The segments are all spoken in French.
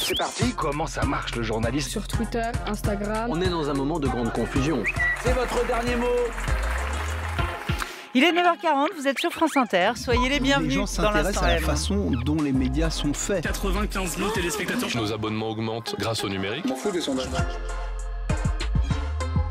c'est parti. Comment ça marche le journaliste Sur Twitter, Instagram. On est dans un moment de grande confusion. C'est votre dernier mot. Il est 9h40, vous êtes sur France Inter, soyez les bienvenus les gens dans à la façon dont les médias sont faits. 95 000 téléspectateurs. Nos abonnements augmentent grâce au numérique. On fout des sondages.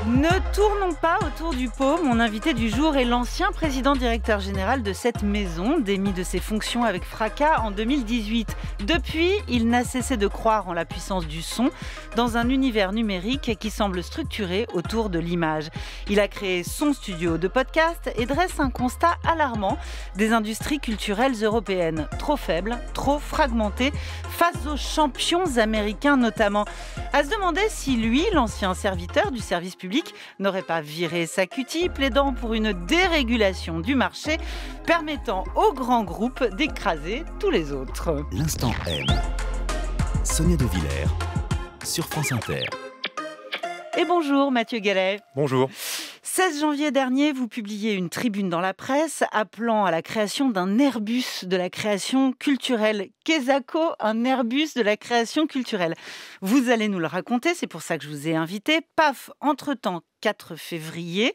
Ne tournons pas autour du pot. Mon invité du jour est l'ancien président directeur général de cette maison, démis de ses fonctions avec fracas en 2018. Depuis, il n'a cessé de croire en la puissance du son dans un univers numérique qui semble structuré autour de l'image. Il a créé son studio de podcast et dresse un constat alarmant des industries culturelles européennes, trop faibles, trop fragmentées, face aux champions américains notamment. À se demander si lui, l'ancien serviteur du service public, n'aurait pas viré sa cutie, plaidant pour une dérégulation du marché permettant aux grands groupes d'écraser tous les autres. L'instant M. Sonia de Villers sur France Inter. Et bonjour Mathieu Gallet. Bonjour. 16 janvier dernier, vous publiez une tribune dans la presse appelant à la création d'un Airbus de la création culturelle. Quesaco, un Airbus de la création culturelle. Vous allez nous le raconter, c'est pour ça que je vous ai invité. Paf, entre-temps, 4 février,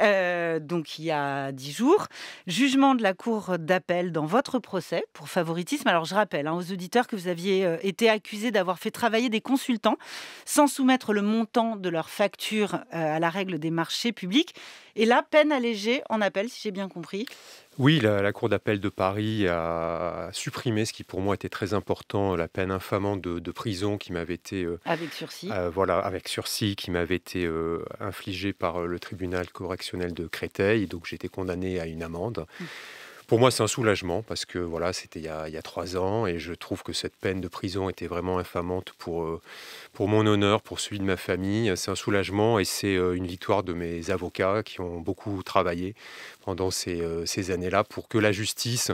euh, donc il y a 10 jours. Jugement de la Cour d'appel dans votre procès pour favoritisme. Alors je rappelle hein, aux auditeurs que vous aviez euh, été accusé d'avoir fait travailler des consultants sans soumettre le montant de leur facture euh, à la règle des marchés publics. Et là, peine allégée en appel, si j'ai bien compris. Oui, la, Cour d'appel de Paris a supprimé ce qui pour moi était très important, la peine infamante de, prison qui m'avait été... Euh, avec sursis. Euh, voilà, avec sursis qui m'avait été euh, infligée par le tribunal correctionnel de Créteil. Donc j'étais condamné à une amende. Mmh pour moi, c'est un soulagement parce que voilà, c'était il, y a trois ans et je trouve que cette peine de prison était vraiment infamante pour, euh, pour mon honneur, pour celui de ma famille. C'est un soulagement et c'est euh, une victoire de mes avocats qui ont beaucoup travaillé pendant ces, euh, ces années-là pour que la justice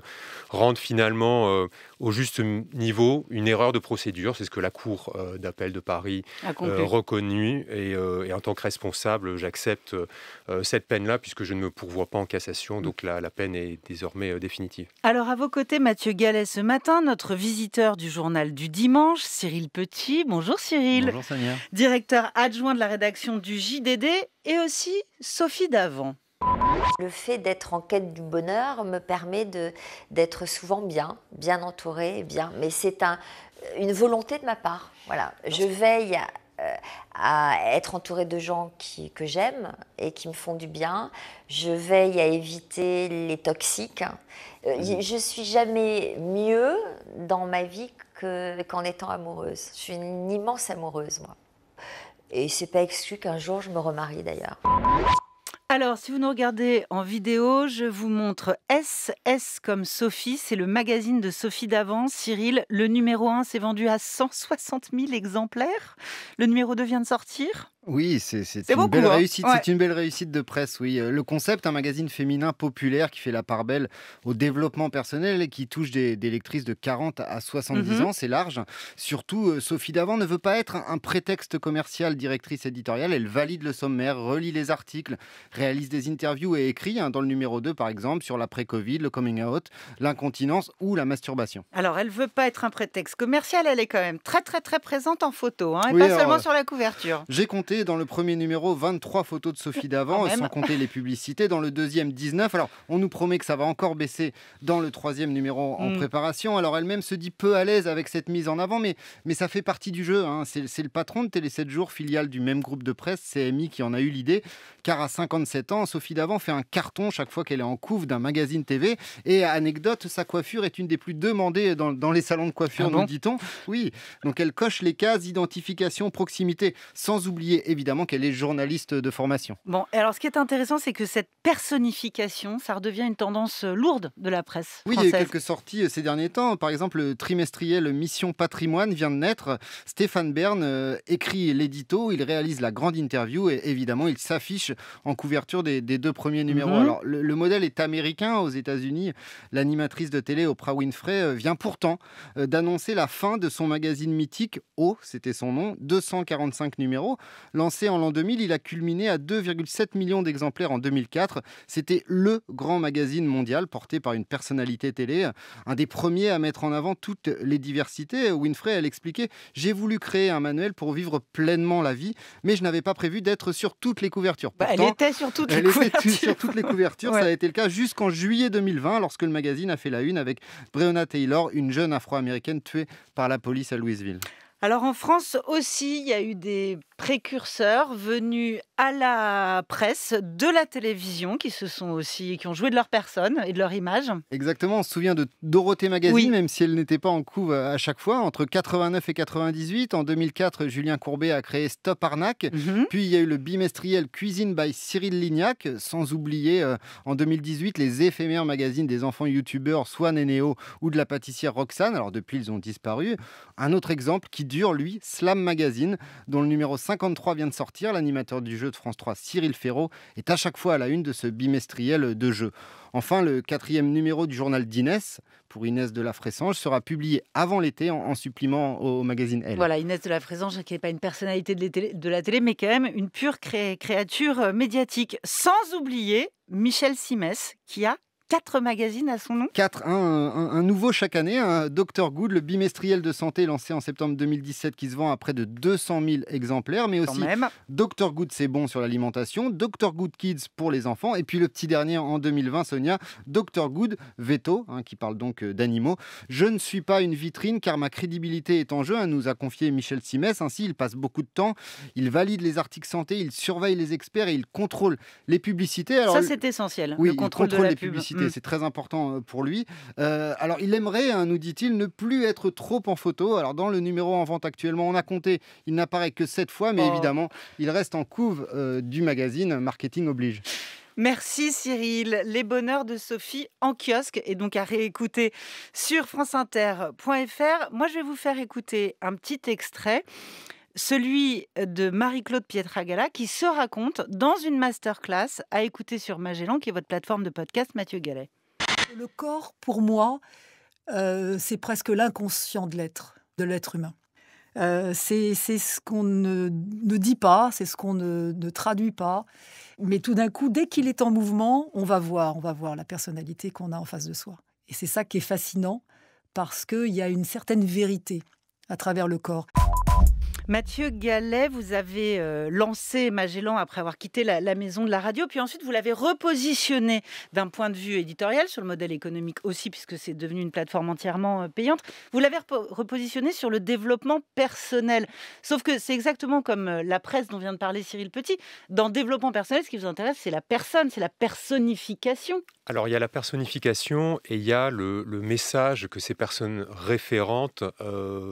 rende finalement au juste niveau une erreur de procédure. C'est ce que la Cour d'appel de Paris a reconnu et, en tant que responsable, j'accepte cette peine-là puisque je ne me pourvois pas en cassation. Mm. Donc la peine est désormais euh, définitive. Alors à vos côtés, Mathieu Gallet ce matin, notre visiteur du journal du dimanche, Cyril Petit. Bonjour Cyril. Bonjour Sonia. Directeur adjoint de la rédaction du JDD et aussi Sophie Davant. Le fait d'être en quête du bonheur me permet d'être souvent bien, bien entourée, bien. Mais c'est un, une volonté de ma part. Voilà, je veille à euh, à être entourée de gens que j'aime et qui me font du bien. Je veille à éviter les toxiques. Euh, mhm. Je suis jamais mieux dans ma vie qu'en étant amoureuse. Je suis une immense amoureuse, moi. Et c'est pas exclu qu'un jour je me remarie d'ailleurs. Alors, si vous nous regardez en vidéo, je vous montre S, S comme Sophie, c'est le magazine de Sophie d'avant. Cyril, le numéro 1 s'est vendu à 160 000 exemplaires. Le numéro 2 vient de sortir. Oui, c'est une belle hein. réussite. C'est une belle réussite de presse. Oui, euh, le concept, un magazine féminin populaire qui fait la part belle au développement personnel et qui touche des, lectrices de 40 à 70 mm-hmm. ans, c'est large. Surtout, euh, Sophie Davant ne veut pas être un prétexte commercial. Directrice éditoriale, elle valide le sommaire, relit les articles, réalise des interviews et écrit hein, dans le numéro 2 par exemple sur l'après-Covid, le coming out, l'incontinence ou la masturbation. Alors, elle ne veut pas être un prétexte commercial. Elle est quand même très très très présente en photo, hein, et pas seulement euh, sur la couverture. J'ai compté dans le premier numéro, 23 photos de Sophie euh, d'avant, sans compter les publicités. Dans le deuxième, 19. Alors, on nous promet que ça va encore baisser dans le troisième numéro en mm. préparation. Alors, elle-même se dit peu à l'aise avec cette mise en avant, mais, mais ça fait partie du jeu. Hein. C'est le patron de Télé 7 jours, filiale du même groupe de presse, CMI, qui en a eu l'idée. Car à 57 ans, Sophie d'avant fait un carton chaque fois qu'elle est en couve d'un magazine TV. Et anecdote, sa coiffure est une des plus demandées dans, les salons de coiffure, ah nous dit-on. Oui, donc elle coche les cases identification, proximité, sans oublier évidemment qu'elle est journaliste de formation. Bon, alors ce qui est intéressant, c'est que cette personnification, ça redevient une tendance euh, lourde de la presse. Oui, il y a eu quelques sorties euh, ces derniers temps. Par exemple, le trimestriel Mission Patrimoine vient de naître. Stéphane Bern euh, écrit l'édito, il réalise la grande interview et évidemment, il s'affiche en couverture des, deux premiers numéros. Mhm. Alors, le, modèle est américain aux États-Unis. L'animatrice de télé Oprah Winfrey vient pourtant d'annoncer la fin de son magazine mythique O, c'était son nom, 245 numéros. Lancé en l'an 2000, il a culminé à 2,7 millions d'exemplaires en 2004. C'était le grand magazine mondial porté par une personnalité télé, un des premiers à mettre en avant toutes les diversités. Winfrey, elle expliquait J'ai voulu créer un manuel pour vivre pleinement la vie, mais je n'avais pas prévu d'être sur toutes les couvertures. Bah, elle était sur toutes les couvertures. Ça a été le cas jusqu'en juillet 2020, lorsque le magazine a fait la une avec Breonna Taylor, une jeune afro-américaine tuée par la police à Louisville. Alors en France aussi, il y a eu des précurseurs venus à la presse, de la télévision, qui se sont aussi, qui ont joué de leur personne et de leur image. Exactement, on se souvient de Dorothée Magazine, même si elle n'était pas en couve à chaque fois. Entre 89 et 98, en 2004, Julien Courbet a créé Stop Arnaque. Mhm. Puis il y a eu le bimestriel Cuisine by Cyril Lignac, sans oublier euh, en 2018 les éphémères magazines des enfants youtubeurs Swan et ou de la pâtissière Roxane. Alors depuis, ils ont disparu. Un autre exemple qui dur, lui, Slam Magazine, dont le numéro 53 vient de sortir. L'animateur du jeu de France 3, Cyril Ferraud, est à chaque fois à la une de ce bimestriel de jeu. Enfin, le quatrième numéro du journal d'Inès, pour Inès de la Fressange, sera publié avant l'été en, supplément au, magazine Elle. Voilà, Inès de la Fressange, qui n'est pas une personnalité de, la télé, mais quand même une pure créature euh, médiatique. Sans oublier Michel Simès, qui a Quatre magazines à son nom Quatre, un, un, nouveau chaque année. Un Dr Good, le bimestriel de santé lancé en septembre 2017 qui se vend à près de 200 000 exemplaires, mais aussi même. Dr Good, c'est bon sur l'alimentation, Dr Good Kids pour les enfants, et puis le petit dernier en 2020, Sonia, Dr Good Veto, hein, qui parle donc euh, d'animaux. Je ne suis pas une vitrine car ma crédibilité est en jeu, hein, nous a confié Michel Simès. Ainsi, il passe beaucoup de temps, il valide les articles santé, il surveille les experts et il contrôle les publicités. Alors, Ça, c'est essentiel, oui, le contrôle, de la les pub. publicités Mm. C'est très important euh, pour lui. Euh, alors, il aimerait, hein, nous dit-il, ne plus être trop en photo. Alors, dans le numéro en vente actuellement, on a compté, il n'apparaît que sept fois, mais oh. évidemment, il reste en couve euh, du magazine Marketing Oblige. Merci Cyril. Les bonheurs de Sophie en kiosque et donc à réécouter sur franceinter.fr. Moi, je vais vous faire écouter un petit extrait celui euh, de Marie-Claude Pietragala qui se raconte dans une masterclass à écouter sur Magellan, qui est votre plateforme de podcast, Mathieu Gallet. Le corps, pour moi, euh, c'est presque l'inconscient de l'être, de l'être humain. Euh, c'est ce qu'on ne, dit pas, c'est ce qu'on ne, traduit pas. Mais tout d'un coup, dès qu'il est en mouvement, on va voir, on va voir la personnalité qu'on a en face de soi. Et c'est ça qui est fascinant, parce qu'il y a une certaine vérité à travers le corps. Mathieu Gallet, vous avez euh, lancé Magellan après avoir quitté la, maison de la radio, puis ensuite vous l'avez repositionné d'un point de vue éditorial, sur le modèle économique aussi, puisque c'est devenu une plateforme entièrement euh, payante. Vous l'avez repositionné sur le développement personnel. Sauf que c'est exactement comme euh, la presse dont vient de parler Cyril Petit. Dans développement personnel, ce qui vous intéresse, c'est la personne, c'est la personnification. Alors il y a la personnification et il y a le, message que ces personnes référentes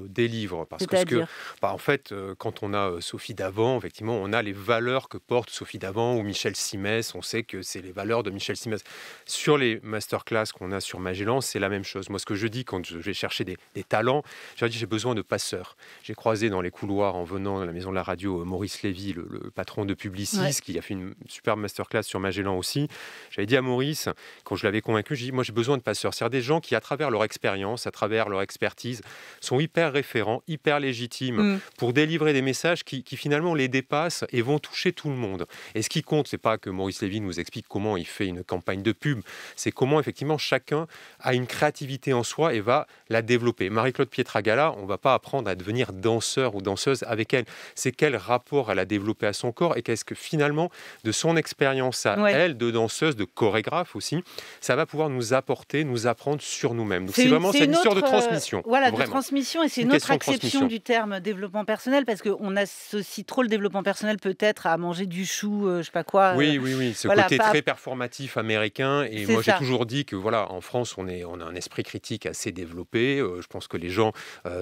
délivrent. Parce que, que bah, en fait, euh, quand on a euh, Sophie d'avant, effectivement, on a les valeurs que porte Sophie d'avant ou Michel Simès. On sait que c'est les valeurs de Michel Simès. Sur les masterclass qu'on a sur Magellan, c'est la même chose. Moi, ce que je dis quand je vais chercher des, talents, j'ai dit j'ai besoin de passeurs. J'ai croisé dans les couloirs en venant de la maison de la radio euh, Maurice Lévy, le, patron de Publicis, qui a fait une superbe masterclass sur Magellan aussi. J'avais dit à Maurice, quand je l'avais convaincu, j'ai dit moi j'ai besoin de passeurs. C'est-à-dire des gens qui, à travers leur expérience, à travers leur expertise, sont hyper référents, hyper légitimes mm. pour délivrer des messages qui, finalement les dépassent et vont toucher tout le monde. Et ce qui compte, c'est pas que Maurice Lévy nous explique comment il fait une campagne de pub, c'est comment effectivement chacun a une créativité en soi et va la développer. Marie-Claude Pietragala, on va pas apprendre à devenir danseur ou danseuse avec elle. C'est quel rapport elle a développé à son corps et qu'est-ce que finalement de son expérience à elle de danseuse, de chorégraphe aussi, ça va pouvoir nous apporter, nous apprendre sur nous-mêmes. c'est vraiment une, cette histoire de euh, transmission. voilà, de transmission et c'est notre acception du terme développement personnel parce qu'on associe trop le développement personnel peut-être à manger du chou, euh, je sais pas quoi. Oui, euh, oui, oui, ce côté très performatif américain. Et moi, j'ai toujours dit que voilà, en France, on, est, on a un esprit critique assez développé. Euh, je pense que les gens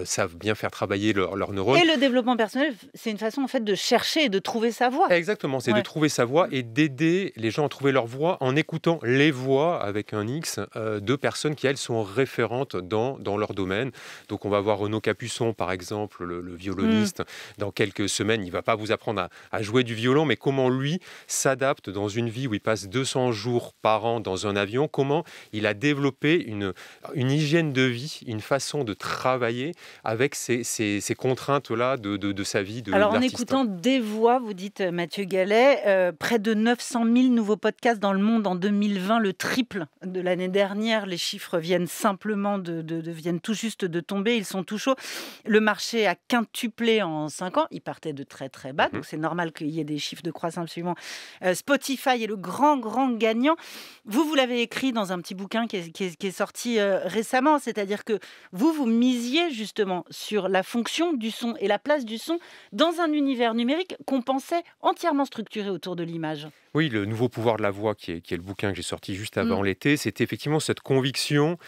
savent bien faire travailler leur neurones. Et le développement personnel, c'est une façon en fait de chercher et de trouver sa voix. Exactement, c'est de trouver sa voix et d'aider les gens à trouver leur voix en écoutant les voix avec un X de personnes qui elles sont référentes dans, dans leur domaine. Donc on va voir Renaud Capuçon par exemple, le, violoniste. Dans quelques semaines, il ne va pas vous apprendre à, jouer du violon, mais comment lui s'adapte dans une vie où il passe 200 jours par an dans un avion, comment il a développé une, une hygiène de vie, une façon de travailler avec ces, contraintes-là de, sa vie. De, Alors, en hein? écoutant des voix, vous dites, euh, Mathieu Gallet, euh, près de 900 000 nouveaux podcasts dans le monde en 2020, le triple de l'année dernière. Les chiffres viennent simplement de, viennent tout juste de tomber, ils sont tout chauds. Le marché a quintuplé en 5 ans. Il partait de très très bas, mhm. donc c'est normal qu'il y ait des chiffres de croissance absolument. Euh, Spotify est le grand grand gagnant. Vous, vous l'avez écrit dans un petit bouquin qui est, sorti euh, récemment, c'est-à-dire que vous, vous misiez justement sur la fonction du son et la place du son dans un univers numérique qu'on pensait entièrement structuré autour de l'image. Oui, le nouveau pouvoir de la voix, qui est, le bouquin que j'ai sorti juste mm. avant l'été, c'était effectivement cette conviction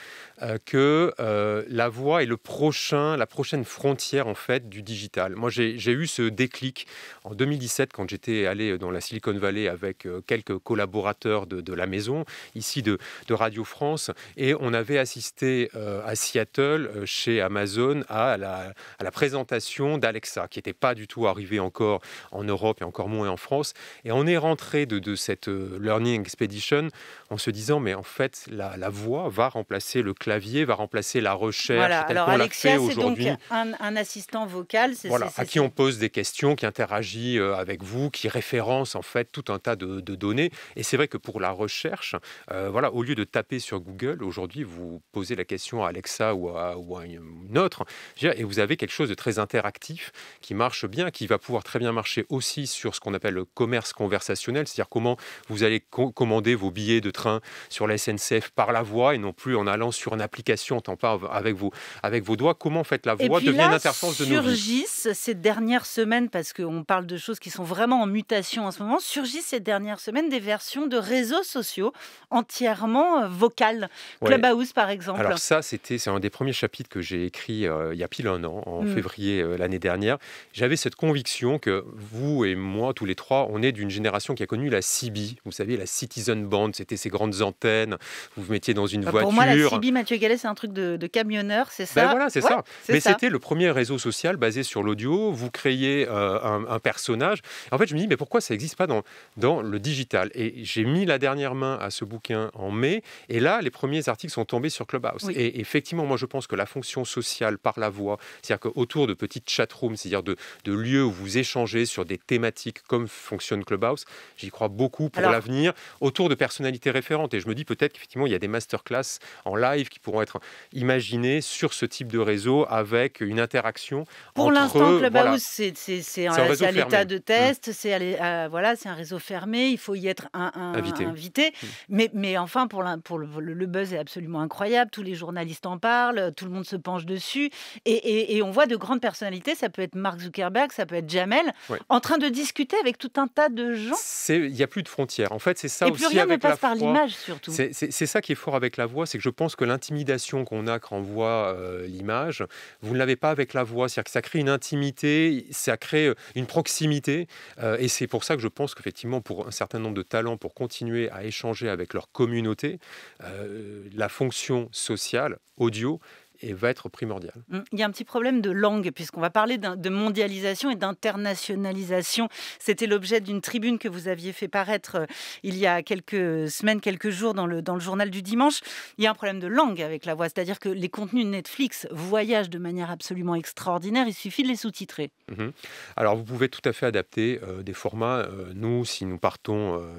euh, que euh, la voix est le prochain, la prochaine frontière en fait du digital. Moi, j'ai eu ce déclic en 2017 quand j'étais allé dans la Silicon Valley avec euh, quelques collaborateurs de, la maison, ici de, Radio France, et on avait assisté à Seattle, chez Amazon, à la, à la présentation d'Alexa, qui n'était pas du tout arrivée encore en Europe et encore moins en France. Et on est rentré de de, cette euh, Learning Expedition en se disant, mais en fait, la, voix va remplacer le clavier, va remplacer la recherche. Voilà. Alors, Alexia, c'est donc un, assistant vocal. à qui on pose des questions, qui interagit euh, avec vous, qui référence en fait tout un tas de, données. Et c'est vrai que pour la recherche, euh, voilà, au lieu de taper sur Google, aujourd'hui, vous posez la question à Alexa ou à, ou une autre, et vous avez quelque chose de très interactif qui marche bien, qui va pouvoir très bien marcher aussi sur ce qu'on appelle le commerce conversationnel, c'est-à-dire comment vous allez commander vos billets de train sur la SNCF par la voie et non plus en allant sur une application, temps pas avec vos, avec vos doigts. Comment faites fait la voix de devient de nos surgissent ces dernières semaines, parce qu'on parle de choses qui sont vraiment en mutation en ce moment, surgissent ces dernières semaines des versions de réseaux sociaux entièrement euh, vocales. Clubhouse par exemple. Alors ça, c'était c'est un des premiers chapitres que j'ai écrit euh, il y a pile un an, en mm. février euh, l'année dernière. J'avais cette conviction que vous et moi, tous les trois, on est d'une génération qui a connu la CB, vous savez, la Citizen Band, c'était ces grandes antennes, vous vous mettiez dans une voiture. Bah, pour moi, la CB, Mathieu Gallet, c'est un truc de, camionneur, c'est ben ça voilà, c'est ça. Mais c'était le premier réseau social basé sur l'audio, vous créez euh, un, personnage. En fait, je me dis, mais pourquoi ça n'existe pas dans, dans le digital Et j'ai mis la dernière main à ce bouquin en mai, et là, les premiers articles sont tombés sur Clubhouse. Et effectivement, moi, je pense que la fonction sociale par la voix, c'est-à-dire qu'autour de petites rooms c'est-à-dire de, de lieux où vous échangez sur des thématiques comme fonctionne Clubhouse, j'y crois beaucoup pour l'avenir, autour de personnalités référentes. Et je me dis peut-être qu'effectivement, il y a des masterclass en live qui pourront être imaginées sur ce type de réseau avec une interaction. Pour l'instant, Clubhouse, c'est à l'état de test, c'est euh, c'est un réseau fermé, il faut y être un, invité. Mm. Mais, mais enfin, pour, pour le, buzz est absolument incroyable, tous les journalistes en parlent, tout le monde se penche dessus, et, on voit de grandes personnalités, ça peut être Mark Zuckerberg, ça peut être Jamel, en train de discuter avec tout un tas de gens n'y a plus de frontières. En fait, c'est ça aussi. plus rien ne passe par l'image, surtout. C'est ça qui est fort avec la voix, c'est que je pense que l'intimidation qu'on a quand on voit euh, l'image, vous ne l'avez pas avec la voix. C'est-à-dire que ça crée une intimité, ça crée euh, une proximité. Euh, et c'est pour ça que je pense qu'effectivement, pour un certain nombre de talents, pour continuer à échanger avec leur communauté, la fonction sociale, audio, va être primordial. Hum, il y a un petit problème de langue, puisqu'on va parler de mondialisation et d'internationalisation. C'était l'objet d'une tribune que vous aviez fait paraître euh, il y a quelques semaines, quelques jours dans le, journal du dimanche. Il y a un problème de langue avec la voix, c'est-à-dire que les contenus de Netflix voyagent de manière absolument extraordinaire, il suffit de les sous-titrer. Mhm. Alors vous pouvez tout à fait adapter euh, des formats. Euh, nous, si nous partons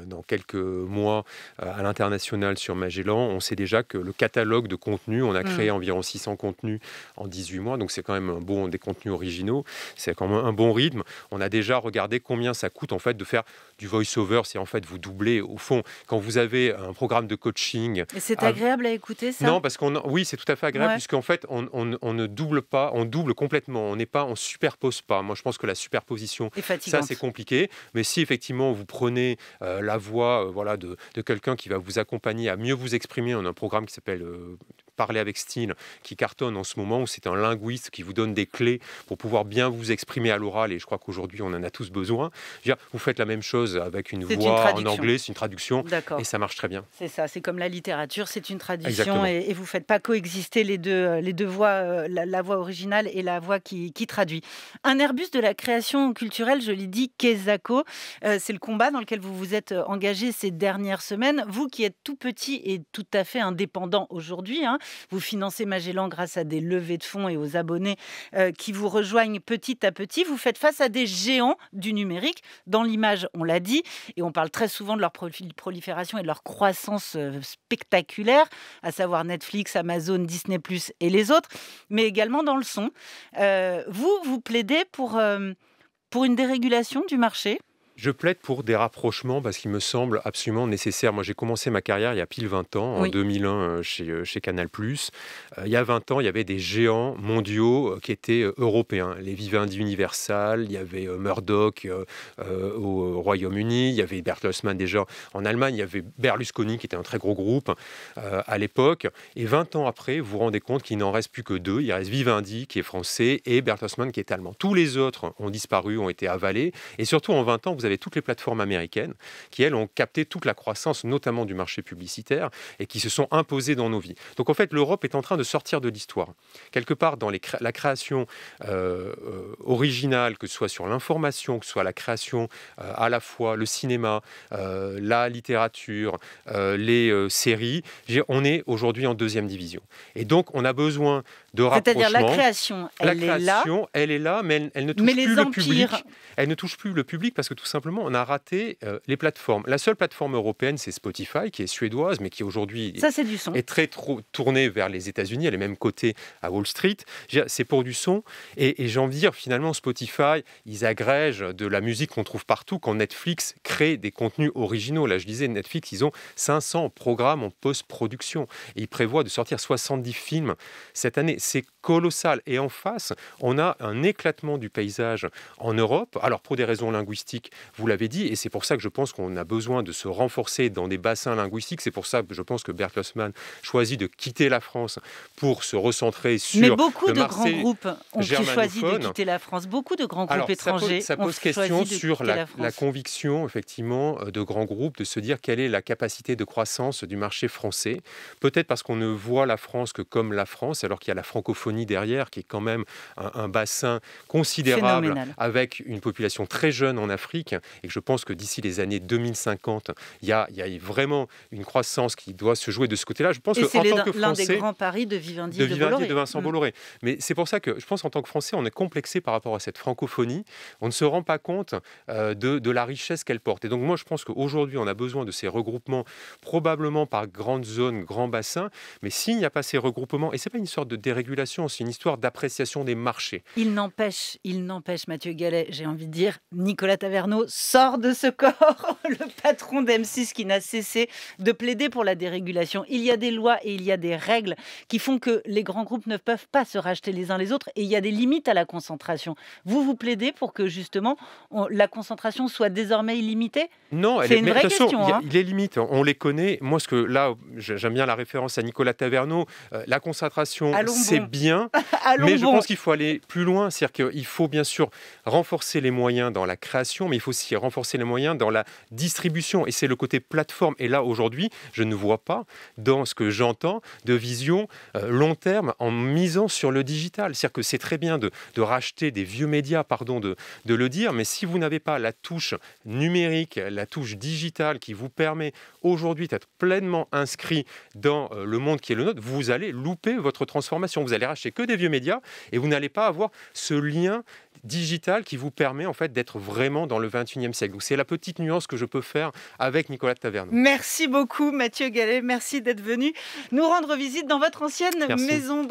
dans quelques mois à l'international sur Magellan, on sait déjà que le catalogue de contenus, on a hum. créé environ 600 contenu en 18 mois, donc c'est quand même un bon, des contenus originaux, c'est quand même un bon rythme. On a déjà regardé combien ça coûte en fait de faire du voice-over, c'est en fait vous doublez au fond quand vous avez un programme de coaching. c'est agréable à... écouter ça Non, parce qu'on oui, c'est tout à fait agréable puisqu'en fait on, ne double pas, on double complètement, on n'est pas, on superpose pas. Moi, je pense que la superposition, ça c'est compliqué, mais si effectivement vous prenez euh, la voix, euh, voilà, de, de quelqu'un qui va vous accompagner à mieux vous exprimer, on a un programme qui s'appelle euh, Parler avec style qui cartonne en ce moment, où c'est un linguiste qui vous donne des clés pour pouvoir bien vous exprimer à l'oral. Et je crois qu'aujourd'hui, on en a tous besoin. vous faites la même chose avec une voix en anglais, c'est une traduction. Et ça marche très bien. C'est ça, c'est comme la littérature, c'est une traduction. Et, vous ne faites pas coexister les deux, euh, les deux voix, euh, la, voix originale et la voix qui, traduit. Un Airbus de la création culturelle, je l'ai dit, Kezako, euh, c'est le combat dans lequel vous vous êtes engagé ces dernières semaines. Vous qui êtes tout petit et tout à fait indépendant aujourd'hui, hein, vous financez Magellan grâce à des levées de fonds et aux abonnés euh, qui vous rejoignent petit à petit. Vous faites face à des géants du numérique. Dans l'image, on l'a dit, et on parle très souvent de leur prolifération et de leur croissance euh, spectaculaire, à savoir Netflix, Amazon, Disney ⁇ et les autres, mais également dans le son. Euh, vous, vous plaidez pour une dérégulation du marché je plaide pour des rapprochements parce qu'il me semble absolument nécessaire. Moi, j'ai commencé ma carrière il y a pile 20 ans, en 2001 euh, euh, chez, Canal+. Euh, il y a 20 ans, il y avait des géants mondiaux qui étaient européens. Les Vivendi Universal, il y avait Murdoch au Royaume-Uni, il y avait Bertelsmann déjà en Allemagne, il y avait Berlusconi qui était un très gros groupe à l'époque. Et 20 ans après, vous vous rendez compte qu'il n'en reste plus que deux. Il reste Vivendi qui est français et Bertelsmann qui est allemand. Tous les autres ont disparu, ont été avalés. Et surtout, en 20 ans, vous vous avez toutes les plateformes américaines qui, elles, ont capté toute la croissance, notamment du marché publicitaire, et qui se sont imposées dans nos vies. Donc en fait, l'Europe est en train de sortir de l'histoire. Quelque part, dans la création euh, euh, originale, que ce soit sur l'information, que ce soit la création euh, à la fois le cinéma, la littérature, les séries, on est aujourd'hui en deuxième division. Et donc, on a besoin c'est-à-dire la création, elle la création, est là. Elle est là, mais elle, ne touche plus le public. Elle ne touche plus le public parce que tout simplement, on a raté euh, les plateformes. La seule plateforme européenne, c'est Spotify, qui est suédoise, mais qui aujourd'hui est, très trop tournée vers les États-Unis. Elle est même cotée à Wall Street. C'est pour du son. Et, et j'ai envie de dire, finalement, Spotify, ils agrègent de la musique qu'on trouve partout quand Netflix crée des contenus originaux. Là, je disais, Netflix, ils ont 500 programmes en post-production. Et ils prévoient de sortir 70 films cette année. eksik colossal. Et en face, on a un éclatement du paysage en Europe. Alors pour des raisons linguistiques, vous l'avez dit, et c'est pour ça que je pense qu'on a besoin de se renforcer dans des bassins linguistiques. C'est pour ça que je pense que Lossmann choisit de quitter la France pour se recentrer sur Mais beaucoup de grands groupes ont choisi de quitter la France. Beaucoup de grands groupes étrangers. Ça pose, ça pose question sur la, la conviction, effectivement, euh, de grands groupes de se dire quelle est la capacité de croissance du marché français. Peut-être parce qu'on ne voit la France que comme la France, alors qu'il y a la francophonie derrière, qui est quand même un, bassin considérable avec une population très jeune en Afrique. Et je pense que d'ici les années 2050, il y, a, y a, vraiment une croissance qui doit se jouer de ce côté-là. Je pense que, en l'un des grands paris de Vivendi, de, de, Vincent mm. Bolloré. Mais c'est pour ça que je pense en tant que Français, on est complexé par rapport à cette francophonie. On ne se rend pas compte euh, de, la richesse qu'elle porte. Et donc moi, je pense qu'aujourd'hui, on a besoin de ces regroupements, probablement par grandes zones, grands bassins. Mais s'il n'y a pas ces regroupements, et c'est pas une sorte de dérégulation, c'est une histoire d'appréciation des marchés. Il n'empêche, il n'empêche, Mathieu Gallet, j'ai envie de dire, Nicolas Taverneau sort de ce corps, le patron d'M6 qui n'a cessé de plaider pour la dérégulation. Il y a des lois et il y a des règles qui font que les grands groupes ne peuvent pas se racheter les uns les autres et il y a des limites à la concentration. Vous, vous plaidez pour que justement la concentration soit désormais illimitée Non, elle est, une vraie question. il, y a, des hein. limites, on les connaît. Moi, ce que là, j'aime bien la référence à Nicolas Taverneau, euh, la concentration, c'est bien mais je pense qu'il faut aller plus loin. C'est-à-dire qu'il faut bien sûr renforcer les moyens dans la création, mais il faut aussi renforcer les moyens dans la distribution. Et c'est le côté plateforme. Et là, aujourd'hui, je ne vois pas, dans ce que j'entends, de vision euh, long terme en misant sur le digital. C'est-à-dire que c'est très bien de, racheter des vieux médias, pardon de, de le dire, mais si vous n'avez pas la touche numérique, la touche digitale qui vous permet aujourd'hui d'être pleinement inscrit dans euh, le monde qui est le nôtre, vous allez louper votre transformation. Vous allez chez que des vieux médias, et vous n'allez pas avoir ce lien digital qui vous permet en fait d'être vraiment dans le 21e siècle. c'est la petite nuance que je peux faire avec Nicolas de Taverne. Merci beaucoup Mathieu Gallet, merci d'être venu nous rendre visite dans votre ancienne maison.